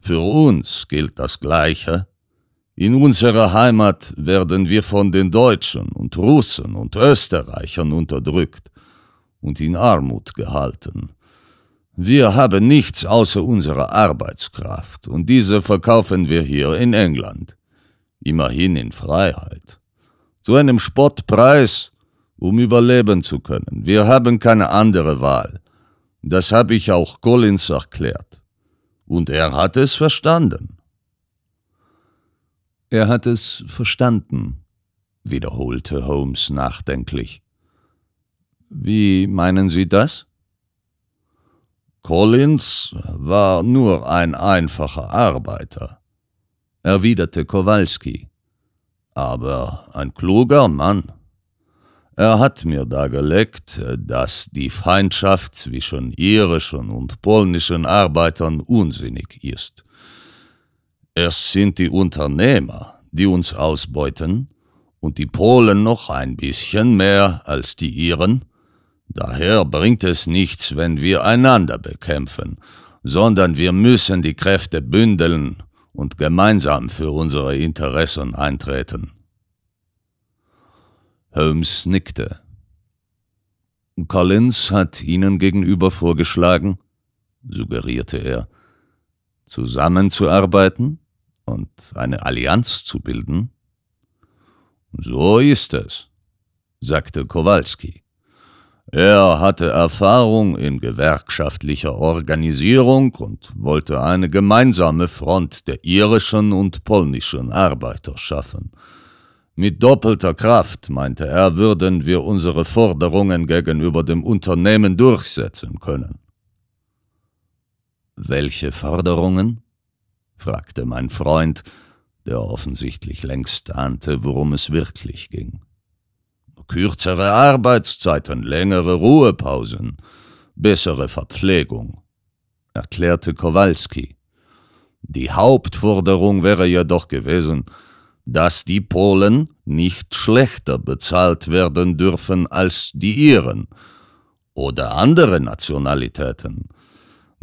Für uns gilt das Gleiche, in unserer Heimat werden wir von den Deutschen und Russen und Österreichern unterdrückt und in Armut gehalten. Wir haben nichts außer unserer Arbeitskraft und diese verkaufen wir hier in England, immerhin in Freiheit. Zu einem Spottpreis, um überleben zu können. Wir haben keine andere Wahl. Das habe ich auch Collins erklärt. Und er hat es verstanden. Er hat es verstanden, wiederholte Holmes nachdenklich. Wie meinen Sie das? Collins war nur ein einfacher Arbeiter, erwiderte Kowalski, aber ein kluger Mann. Er hat mir dargelegt, dass die Feindschaft zwischen irischen und polnischen Arbeitern unsinnig ist. Es sind die Unternehmer, die uns ausbeuten, und die Polen noch ein bisschen mehr als die Iren. Daher bringt es nichts, wenn wir einander bekämpfen, sondern wir müssen die Kräfte bündeln und gemeinsam für unsere Interessen eintreten. Holmes nickte. Collins hat Ihnen gegenüber vorgeschlagen, suggerierte er, zusammenzuarbeiten? und eine Allianz zu bilden? So ist es, sagte Kowalski. Er hatte Erfahrung in gewerkschaftlicher Organisierung und wollte eine gemeinsame Front der irischen und polnischen Arbeiter schaffen. Mit doppelter Kraft, meinte er, würden wir unsere Forderungen gegenüber dem Unternehmen durchsetzen können. Welche Forderungen? fragte mein Freund, der offensichtlich längst ahnte, worum es wirklich ging. Kürzere Arbeitszeiten, längere Ruhepausen, bessere Verpflegung, erklärte Kowalski. Die Hauptforderung wäre jedoch gewesen, dass die Polen nicht schlechter bezahlt werden dürfen als die Iren oder andere Nationalitäten,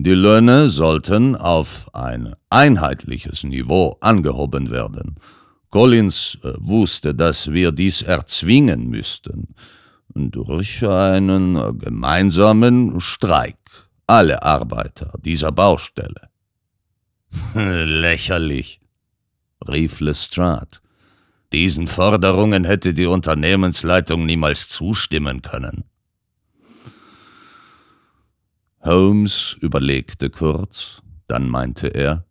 die Löhne sollten auf ein einheitliches Niveau angehoben werden. Collins äh, wusste, dass wir dies erzwingen müssten durch einen gemeinsamen Streik alle Arbeiter dieser Baustelle. Lächerlich, rief Lestrade. Diesen Forderungen hätte die Unternehmensleitung niemals zustimmen können. Holmes überlegte kurz, dann meinte er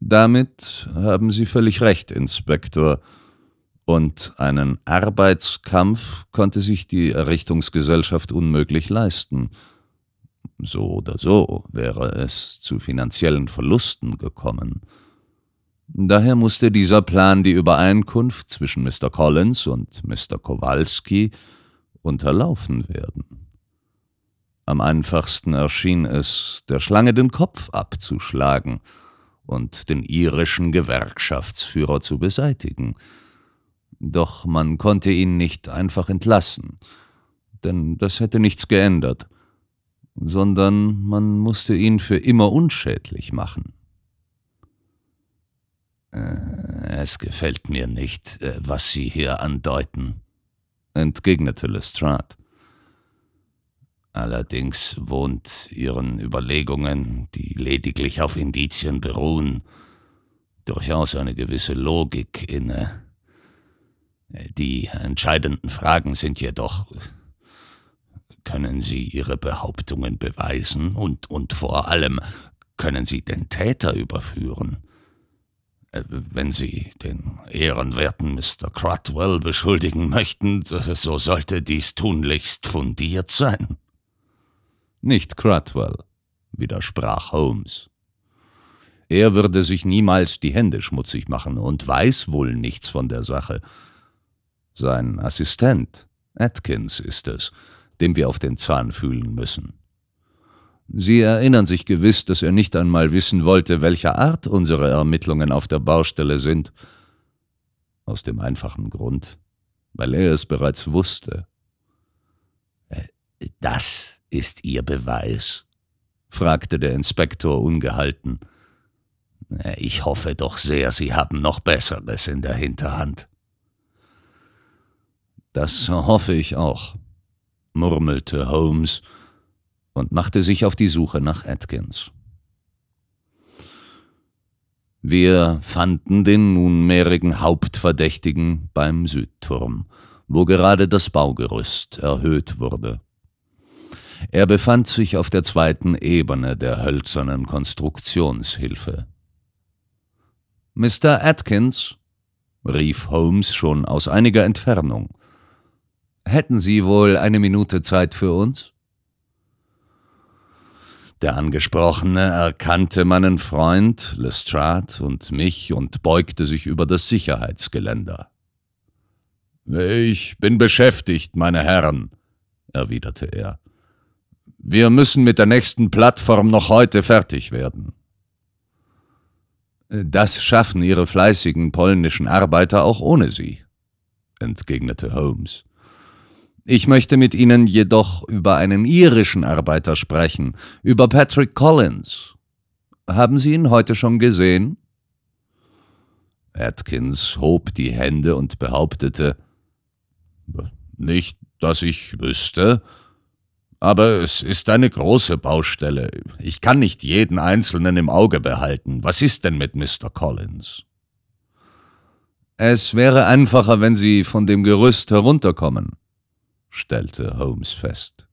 Damit haben Sie völlig recht, Inspektor, und einen Arbeitskampf konnte sich die Errichtungsgesellschaft unmöglich leisten. So oder so wäre es zu finanziellen Verlusten gekommen. Daher musste dieser Plan die Übereinkunft zwischen Mr. Collins und Mr. Kowalski unterlaufen werden. Am einfachsten erschien es, der Schlange den Kopf abzuschlagen und den irischen Gewerkschaftsführer zu beseitigen. Doch man konnte ihn nicht einfach entlassen, denn das hätte nichts geändert, sondern man musste ihn für immer unschädlich machen. Äh, es gefällt mir nicht, äh, was Sie hier andeuten, entgegnete Lestrade. Allerdings wohnt Ihren Überlegungen, die lediglich auf Indizien beruhen, durchaus eine gewisse Logik inne. Die entscheidenden Fragen sind jedoch, können Sie Ihre Behauptungen beweisen und, und vor allem, können Sie den Täter überführen? Äh, wenn Sie den ehrenwerten Mr. Crutwell beschuldigen möchten, so sollte dies tunlichst fundiert sein nicht Crutwell, widersprach Holmes. Er würde sich niemals die Hände schmutzig machen und weiß wohl nichts von der Sache. Sein Assistent, Atkins, ist es, dem wir auf den Zahn fühlen müssen. Sie erinnern sich gewiss, dass er nicht einmal wissen wollte, welcher Art unsere Ermittlungen auf der Baustelle sind. Aus dem einfachen Grund, weil er es bereits wusste. Äh, das ist Ihr Beweis? fragte der Inspektor ungehalten. Ich hoffe doch sehr, Sie haben noch Besseres in der Hinterhand. Das hoffe ich auch, murmelte Holmes und machte sich auf die Suche nach Atkins. Wir fanden den nunmehrigen Hauptverdächtigen beim Südturm, wo gerade das Baugerüst erhöht wurde. Er befand sich auf der zweiten Ebene der hölzernen Konstruktionshilfe. Mr. Atkins, rief Holmes schon aus einiger Entfernung, hätten Sie wohl eine Minute Zeit für uns? Der Angesprochene erkannte meinen Freund Lestrade und mich und beugte sich über das Sicherheitsgeländer. Ich bin beschäftigt, meine Herren, erwiderte er. Wir müssen mit der nächsten Plattform noch heute fertig werden. Das schaffen Ihre fleißigen polnischen Arbeiter auch ohne Sie, entgegnete Holmes. Ich möchte mit Ihnen jedoch über einen irischen Arbeiter sprechen, über Patrick Collins. Haben Sie ihn heute schon gesehen? Atkins hob die Hände und behauptete Nicht, dass ich wüsste, aber es ist eine große Baustelle. Ich kann nicht jeden Einzelnen im Auge behalten. Was ist denn mit Mr. Collins? Es wäre einfacher, wenn Sie von dem Gerüst herunterkommen, stellte Holmes fest.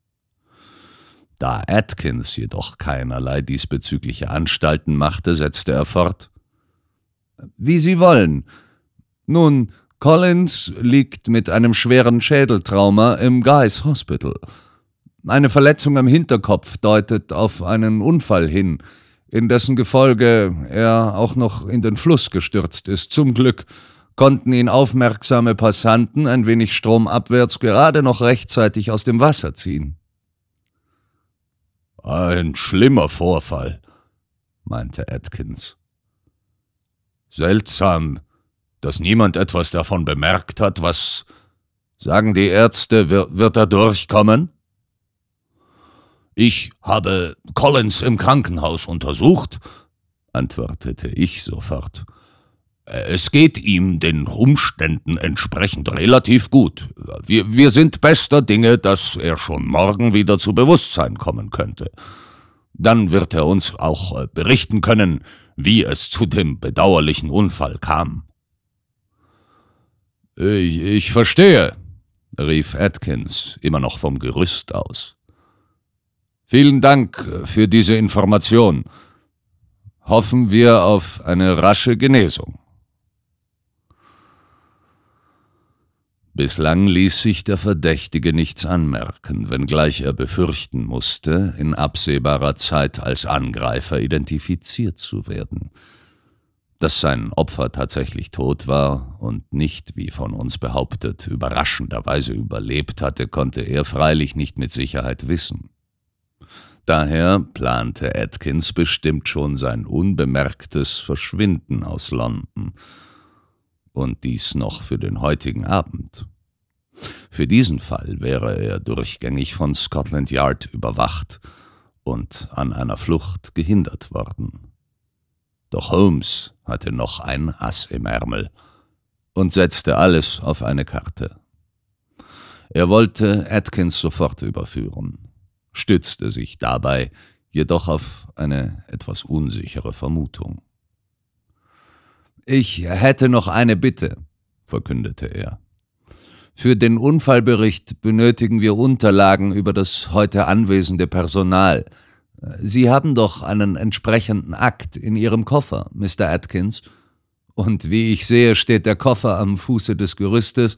Da Atkins jedoch keinerlei diesbezügliche Anstalten machte, setzte er fort. Wie Sie wollen. Nun, Collins liegt mit einem schweren Schädeltrauma im Guys Hospital. Eine Verletzung am Hinterkopf deutet auf einen Unfall hin, in dessen Gefolge er auch noch in den Fluss gestürzt ist. Zum Glück konnten ihn aufmerksame Passanten ein wenig stromabwärts gerade noch rechtzeitig aus dem Wasser ziehen. Ein schlimmer Vorfall, meinte Atkins. Seltsam, dass niemand etwas davon bemerkt hat, was sagen die Ärzte, wird, wird er durchkommen? Ich habe Collins im Krankenhaus untersucht, antwortete ich sofort. Es geht ihm den Umständen entsprechend relativ gut. Wir, wir sind bester Dinge, dass er schon morgen wieder zu Bewusstsein kommen könnte. Dann wird er uns auch äh, berichten können, wie es zu dem bedauerlichen Unfall kam. Ich, ich verstehe, rief Atkins immer noch vom Gerüst aus. Vielen Dank äh, für diese Information. Hoffen wir auf eine rasche Genesung. Bislang ließ sich der Verdächtige nichts anmerken, wenngleich er befürchten musste, in absehbarer Zeit als Angreifer identifiziert zu werden. Dass sein Opfer tatsächlich tot war und nicht, wie von uns behauptet, überraschenderweise überlebt hatte, konnte er freilich nicht mit Sicherheit wissen. Daher plante Atkins bestimmt schon sein unbemerktes Verschwinden aus London. Und dies noch für den heutigen Abend. Für diesen Fall wäre er durchgängig von Scotland Yard überwacht und an einer Flucht gehindert worden. Doch Holmes hatte noch ein Ass im Ärmel und setzte alles auf eine Karte. Er wollte Atkins sofort überführen stützte sich dabei jedoch auf eine etwas unsichere Vermutung. Ich hätte noch eine Bitte, verkündete er. Für den Unfallbericht benötigen wir Unterlagen über das heute anwesende Personal. Sie haben doch einen entsprechenden Akt in Ihrem Koffer, Mr. Atkins. Und wie ich sehe, steht der Koffer am Fuße des Gerüstes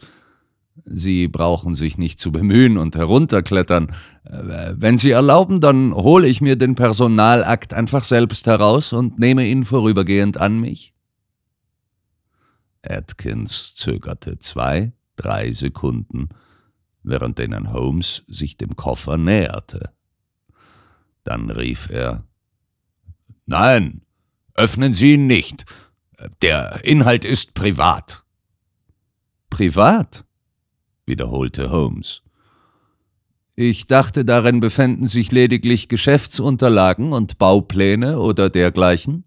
Sie brauchen sich nicht zu bemühen und herunterklettern. Äh, wenn Sie erlauben, dann hole ich mir den Personalakt einfach selbst heraus und nehme ihn vorübergehend an mich. Atkins zögerte zwei, drei Sekunden, während denen Holmes sich dem Koffer näherte. Dann rief er Nein, öffnen Sie ihn nicht. Der Inhalt ist privat. Privat? wiederholte Holmes. Ich dachte, darin befänden sich lediglich Geschäftsunterlagen und Baupläne oder dergleichen.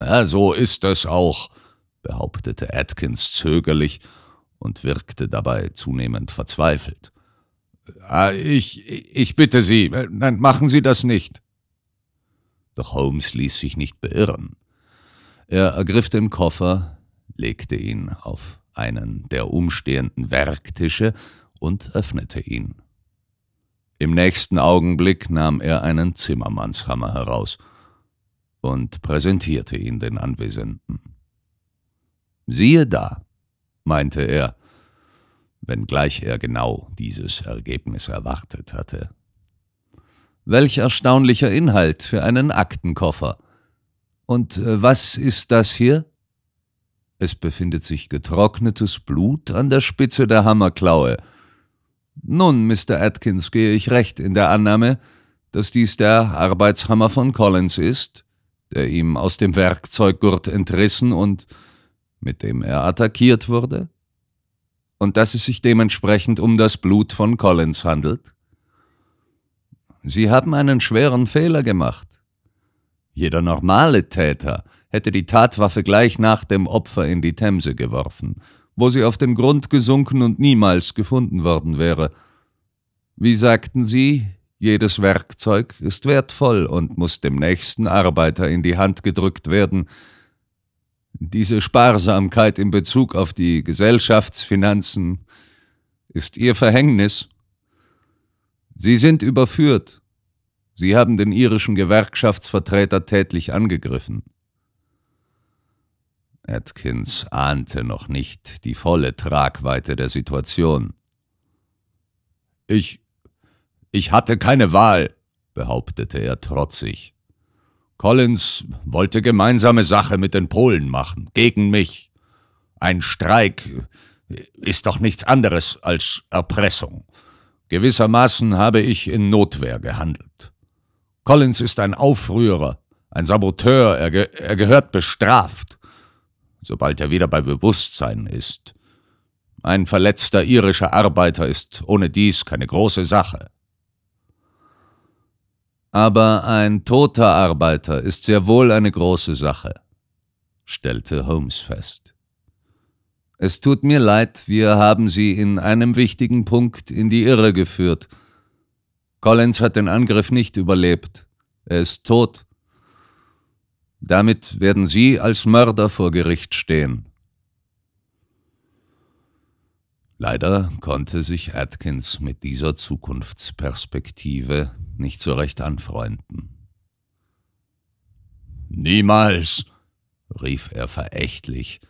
Ja, so ist es auch, behauptete Atkins zögerlich und wirkte dabei zunehmend verzweifelt. Ah, ich, ich bitte Sie, äh, nein, machen Sie das nicht. Doch Holmes ließ sich nicht beirren. Er ergriff den Koffer, legte ihn auf einen der umstehenden Werktische und öffnete ihn. Im nächsten Augenblick nahm er einen Zimmermannshammer heraus und präsentierte ihn den Anwesenden. Siehe da, meinte er, wenngleich er genau dieses Ergebnis erwartet hatte. Welch erstaunlicher Inhalt für einen Aktenkoffer. Und äh, was ist das hier? Es befindet sich getrocknetes Blut an der Spitze der Hammerklaue. Nun, Mr. Atkins, gehe ich recht in der Annahme, dass dies der Arbeitshammer von Collins ist, der ihm aus dem Werkzeuggurt entrissen und mit dem er attackiert wurde? Und dass es sich dementsprechend um das Blut von Collins handelt? Sie haben einen schweren Fehler gemacht. Jeder normale Täter hätte die Tatwaffe gleich nach dem Opfer in die Themse geworfen, wo sie auf den Grund gesunken und niemals gefunden worden wäre. Wie sagten Sie, jedes Werkzeug ist wertvoll und muss dem nächsten Arbeiter in die Hand gedrückt werden. Diese Sparsamkeit in Bezug auf die Gesellschaftsfinanzen ist Ihr Verhängnis. Sie sind überführt. Sie haben den irischen Gewerkschaftsvertreter tätlich angegriffen. Atkins ahnte noch nicht die volle Tragweite der Situation. Ich. ich hatte keine Wahl, behauptete er trotzig. Collins wollte gemeinsame Sache mit den Polen machen, gegen mich. Ein Streik ist doch nichts anderes als Erpressung. Gewissermaßen habe ich in Notwehr gehandelt. Collins ist ein Aufrührer, ein Saboteur, er, ge er gehört bestraft sobald er wieder bei Bewusstsein ist. Ein verletzter irischer Arbeiter ist ohne dies keine große Sache. Aber ein toter Arbeiter ist sehr wohl eine große Sache, stellte Holmes fest. Es tut mir leid, wir haben Sie in einem wichtigen Punkt in die Irre geführt. Collins hat den Angriff nicht überlebt. Er ist tot damit werden Sie als Mörder vor Gericht stehen. Leider konnte sich Atkins mit dieser Zukunftsperspektive nicht so recht anfreunden. Niemals, rief er verächtlich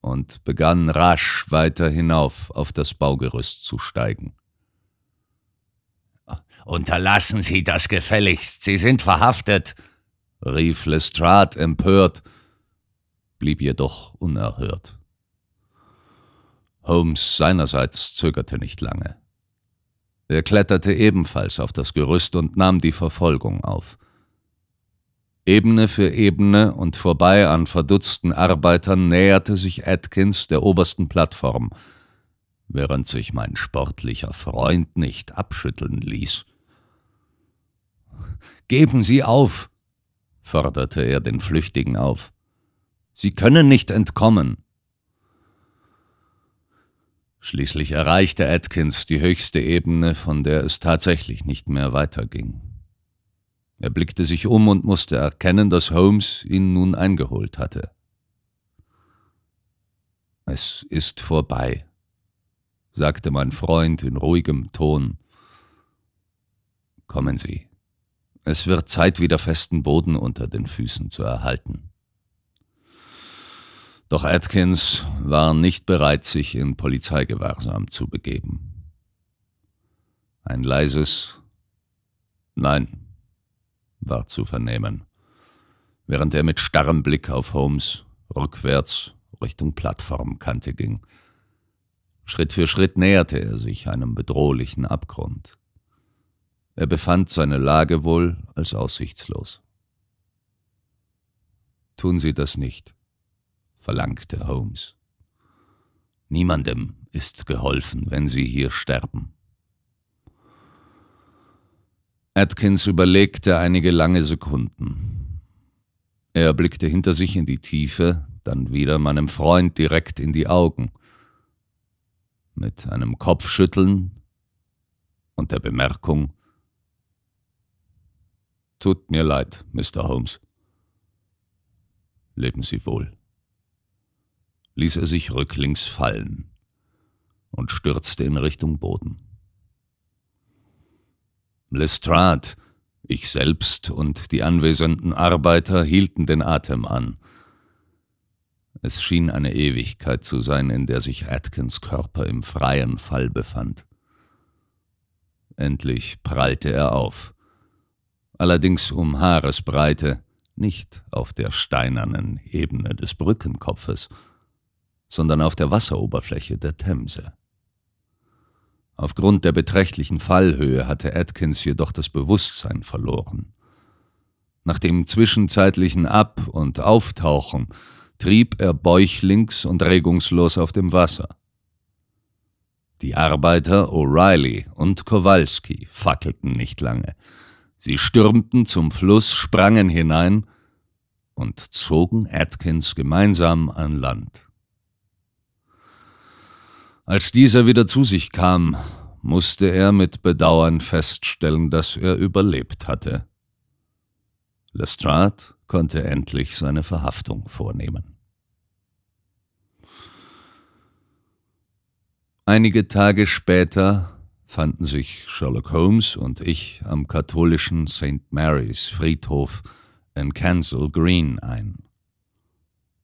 und begann rasch weiter hinauf auf das Baugerüst zu steigen. Unterlassen Sie das gefälligst, Sie sind verhaftet, rief Lestrade empört, blieb jedoch unerhört. Holmes seinerseits zögerte nicht lange. Er kletterte ebenfalls auf das Gerüst und nahm die Verfolgung auf. Ebene für Ebene und vorbei an verdutzten Arbeitern näherte sich Atkins der obersten Plattform, während sich mein sportlicher Freund nicht abschütteln ließ. Geben Sie auf, forderte er den Flüchtigen auf. Sie können nicht entkommen. Schließlich erreichte Atkins die höchste Ebene, von der es tatsächlich nicht mehr weiterging. Er blickte sich um und musste erkennen, dass Holmes ihn nun eingeholt hatte. Es ist vorbei, sagte mein Freund in ruhigem Ton. Kommen Sie. Es wird Zeit, wieder festen Boden unter den Füßen zu erhalten. Doch Atkins war nicht bereit, sich in Polizeigewahrsam zu begeben. Ein leises Nein war zu vernehmen, während er mit starrem Blick auf Holmes rückwärts Richtung Plattformkante ging. Schritt für Schritt näherte er sich einem bedrohlichen Abgrund. Er befand seine Lage wohl als aussichtslos. Tun Sie das nicht, verlangte Holmes. Niemandem ist geholfen, wenn Sie hier sterben. Atkins überlegte einige lange Sekunden. Er blickte hinter sich in die Tiefe, dann wieder meinem Freund direkt in die Augen. Mit einem Kopfschütteln und der Bemerkung, Tut mir leid, Mr. Holmes. Leben Sie wohl. Ließ er sich rücklings fallen und stürzte in Richtung Boden. Lestrade, ich selbst und die anwesenden Arbeiter hielten den Atem an. Es schien eine Ewigkeit zu sein, in der sich Atkins Körper im freien Fall befand. Endlich prallte er auf allerdings um Haaresbreite, nicht auf der steinernen Ebene des Brückenkopfes, sondern auf der Wasseroberfläche der Themse. Aufgrund der beträchtlichen Fallhöhe hatte Atkins jedoch das Bewusstsein verloren. Nach dem zwischenzeitlichen Ab- und Auftauchen trieb er bäuchlings und regungslos auf dem Wasser. Die Arbeiter O'Reilly und Kowalski fackelten nicht lange – Sie stürmten zum Fluss, sprangen hinein und zogen Atkins gemeinsam an Land. Als dieser wieder zu sich kam, musste er mit Bedauern feststellen, dass er überlebt hatte. Lestrade konnte endlich seine Verhaftung vornehmen. Einige Tage später fanden sich Sherlock Holmes und ich am katholischen St. Mary's Friedhof in Kensal Green ein.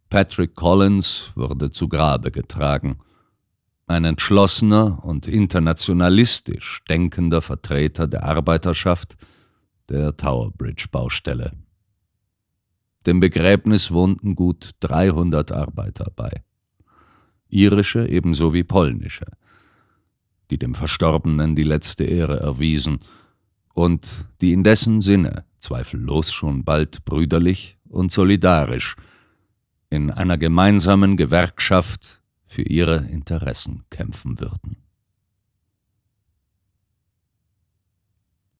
Patrick Collins wurde zu Grabe getragen. Ein entschlossener und internationalistisch denkender Vertreter der Arbeiterschaft der Tower Bridge Baustelle. Dem Begräbnis wohnten gut 300 Arbeiter bei. Irische ebenso wie polnische – die dem Verstorbenen die letzte Ehre erwiesen und die in dessen Sinne zweifellos schon bald brüderlich und solidarisch in einer gemeinsamen Gewerkschaft für ihre Interessen kämpfen würden.